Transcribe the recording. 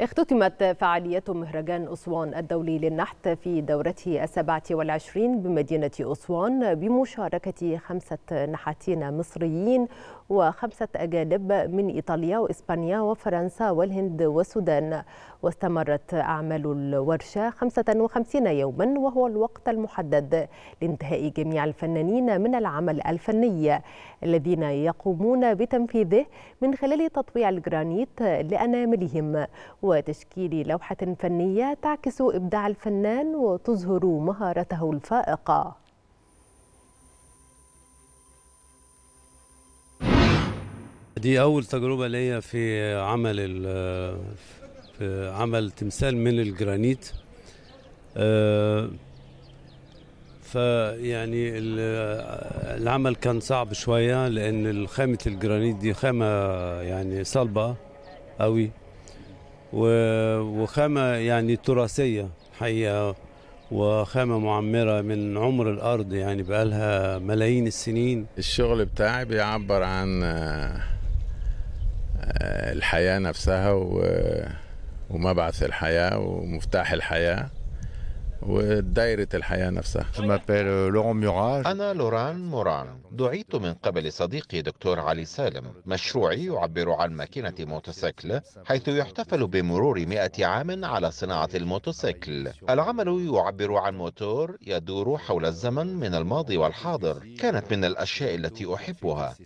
اختتمت فعالية مهرجان أسوان الدولي للنحت في دورته السبعة والعشرين بمدينة أسوان بمشاركة خمسة نحاتين مصريين وخمسة أجانب من إيطاليا وإسبانيا وفرنسا والهند والسودان واستمرت أعمال الورشة 55 يوما وهو الوقت المحدد لانتهاء جميع الفنانين من العمل الفني الذين يقومون بتنفيذه من خلال تطويع الجرانيت لأناملهم وتشكيل لوحة فنية تعكس إبداع الفنان وتظهر مهارته الفائقة دي أول تجربة ليا في عمل في عمل تمثال من الجرانيت آه، فيعني العمل كان صعب شويه لان خامه الجرانيت دي خامه يعني صلبه قوي وخامة يعني تراثية حقيقة وخامة معمرة من عمر الأرض يعني بقالها ملايين السنين الشغل بتاعي بيعبر عن آه، آه، الحياة نفسها ومبعث الحياة ومفتاح الحياة ودائرة الحياة نفسها euh, أنا لوران موران دعيت من قبل صديقي دكتور علي سالم مشروعي يعبر عن ماكينة موتوسيكل حيث يحتفل بمرور مئة عام على صناعة الموتوسيكل العمل يعبر عن موتور يدور حول الزمن من الماضي والحاضر كانت من الأشياء التي أحبها